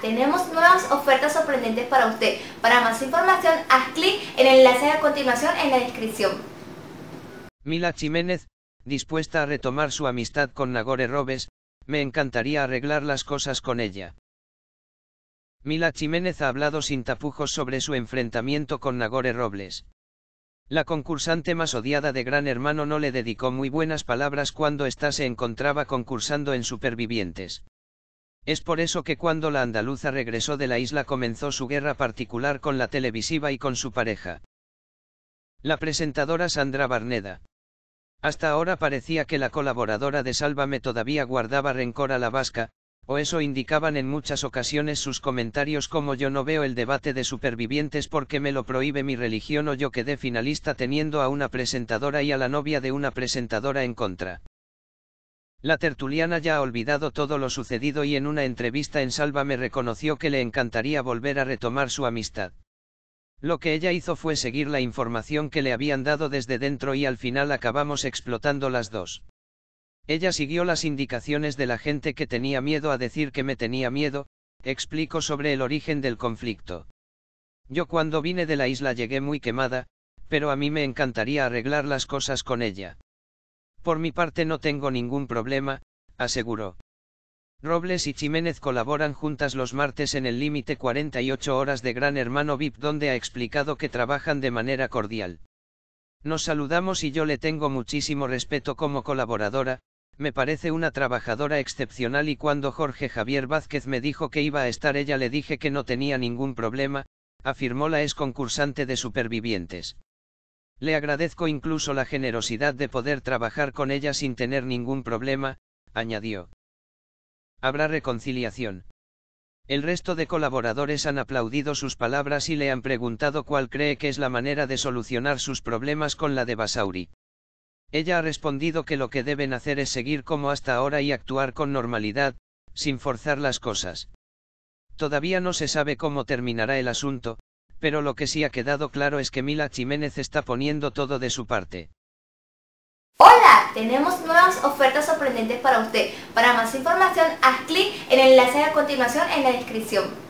tenemos nuevas ofertas sorprendentes para usted. Para más información, haz clic en el enlace a continuación en la descripción. Mila Jiménez, dispuesta a retomar su amistad con Nagore Robles, me encantaría arreglar las cosas con ella. Mila Jiménez ha hablado sin tapujos sobre su enfrentamiento con Nagore Robles. La concursante más odiada de Gran Hermano no le dedicó muy buenas palabras cuando ésta se encontraba concursando en Supervivientes. Es por eso que cuando la andaluza regresó de la isla comenzó su guerra particular con la televisiva y con su pareja. La presentadora Sandra Barneda. Hasta ahora parecía que la colaboradora de Sálvame todavía guardaba rencor a la vasca, o eso indicaban en muchas ocasiones sus comentarios como yo no veo el debate de supervivientes porque me lo prohíbe mi religión o yo quedé finalista teniendo a una presentadora y a la novia de una presentadora en contra. La tertuliana ya ha olvidado todo lo sucedido y en una entrevista en Salva me reconoció que le encantaría volver a retomar su amistad. Lo que ella hizo fue seguir la información que le habían dado desde dentro y al final acabamos explotando las dos. Ella siguió las indicaciones de la gente que tenía miedo a decir que me tenía miedo, explico sobre el origen del conflicto. Yo cuando vine de la isla llegué muy quemada, pero a mí me encantaría arreglar las cosas con ella. Por mi parte no tengo ningún problema, aseguró. Robles y Jiménez colaboran juntas los martes en el límite 48 horas de Gran Hermano VIP donde ha explicado que trabajan de manera cordial. Nos saludamos y yo le tengo muchísimo respeto como colaboradora, me parece una trabajadora excepcional y cuando Jorge Javier Vázquez me dijo que iba a estar ella le dije que no tenía ningún problema, afirmó la ex concursante de Supervivientes. Le agradezco incluso la generosidad de poder trabajar con ella sin tener ningún problema, añadió. Habrá reconciliación. El resto de colaboradores han aplaudido sus palabras y le han preguntado cuál cree que es la manera de solucionar sus problemas con la de Basauri. Ella ha respondido que lo que deben hacer es seguir como hasta ahora y actuar con normalidad, sin forzar las cosas. Todavía no se sabe cómo terminará el asunto, pero lo que sí ha quedado claro es que Mila Jiménez está poniendo todo de su parte. Hola, tenemos nuevas ofertas sorprendentes para usted. Para más información, haz clic en el enlace a continuación en la descripción.